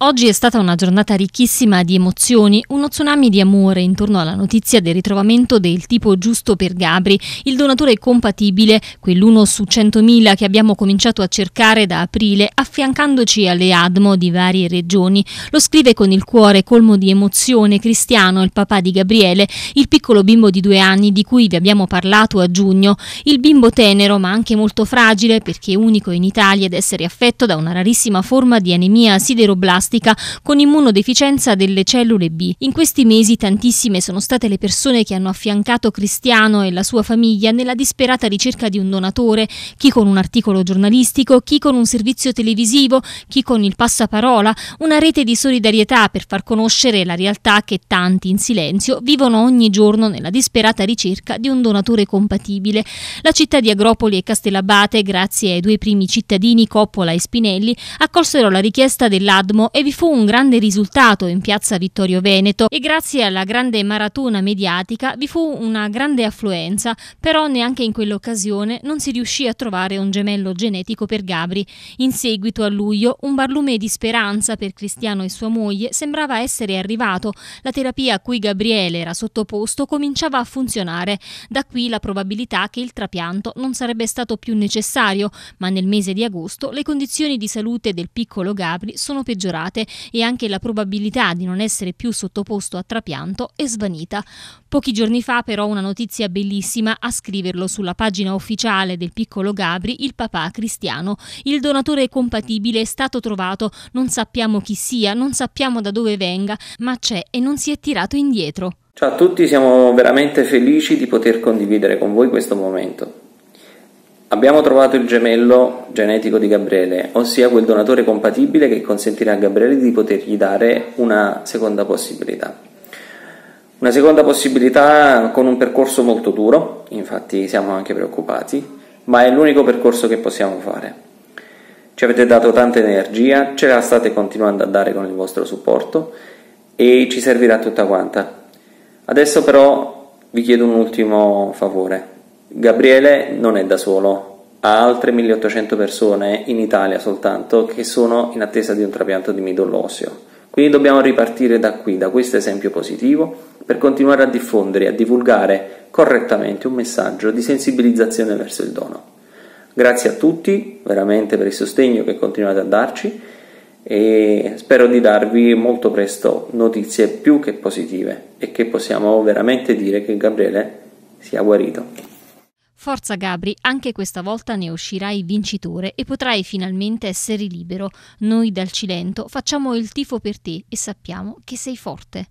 Oggi è stata una giornata ricchissima di emozioni, uno tsunami di amore intorno alla notizia del ritrovamento del tipo giusto per Gabri, il donatore compatibile, quell'uno su 100.000 che abbiamo cominciato a cercare da aprile, affiancandoci alle ADMO di varie regioni. Lo scrive con il cuore colmo di emozione Cristiano, il papà di Gabriele, il piccolo bimbo di due anni di cui vi abbiamo parlato a giugno, il bimbo tenero ma anche molto fragile perché unico in Italia ad essere affetto da una rarissima forma di anemia sideroblastica plastica con immunodeficienza delle cellule B. In questi mesi tantissime sono state le persone che hanno affiancato Cristiano e la sua famiglia nella disperata ricerca di un donatore, chi con un articolo giornalistico, chi con un servizio televisivo, chi con il passaparola, una rete di solidarietà per far conoscere la realtà che tanti in silenzio vivono ogni giorno nella disperata ricerca di un donatore compatibile. La città di Agropoli e Castellabate, grazie ai due primi cittadini Coppola e Spinelli, accolsero la richiesta dell'ADMO e vi fu un grande risultato in piazza Vittorio Veneto e grazie alla grande maratona mediatica vi fu una grande affluenza, però neanche in quell'occasione non si riuscì a trovare un gemello genetico per Gabri. In seguito a luglio un barlume di speranza per Cristiano e sua moglie sembrava essere arrivato, la terapia a cui Gabriele era sottoposto cominciava a funzionare, da qui la probabilità che il trapianto non sarebbe stato più necessario, ma nel mese di agosto le condizioni di salute del piccolo Gabri sono peggiorate rilasciate e anche la probabilità di non essere più sottoposto a trapianto è svanita. Pochi giorni fa però una notizia bellissima a scriverlo sulla pagina ufficiale del piccolo Gabri, il papà cristiano. Il donatore compatibile è stato trovato, non sappiamo chi sia, non sappiamo da dove venga, ma c'è e non si è tirato indietro. Ciao a tutti, siamo veramente felici di poter condividere con voi questo momento. Abbiamo trovato il gemello genetico di Gabriele, ossia quel donatore compatibile che consentirà a Gabriele di potergli dare una seconda possibilità. Una seconda possibilità con un percorso molto duro, infatti siamo anche preoccupati, ma è l'unico percorso che possiamo fare. Ci avete dato tanta energia, ce la state continuando a dare con il vostro supporto e ci servirà tutta quanta. Adesso però vi chiedo un ultimo favore, Gabriele non è da solo, ha altre 1800 persone in Italia soltanto che sono in attesa di un trapianto di midollo osseo. Quindi dobbiamo ripartire da qui, da questo esempio positivo, per continuare a diffondere e a divulgare correttamente un messaggio di sensibilizzazione verso il dono. Grazie a tutti veramente per il sostegno che continuate a darci e spero di darvi molto presto notizie più che positive e che possiamo veramente dire che Gabriele sia guarito. Forza Gabri, anche questa volta ne uscirai vincitore e potrai finalmente essere libero. Noi dal Cilento facciamo il tifo per te e sappiamo che sei forte.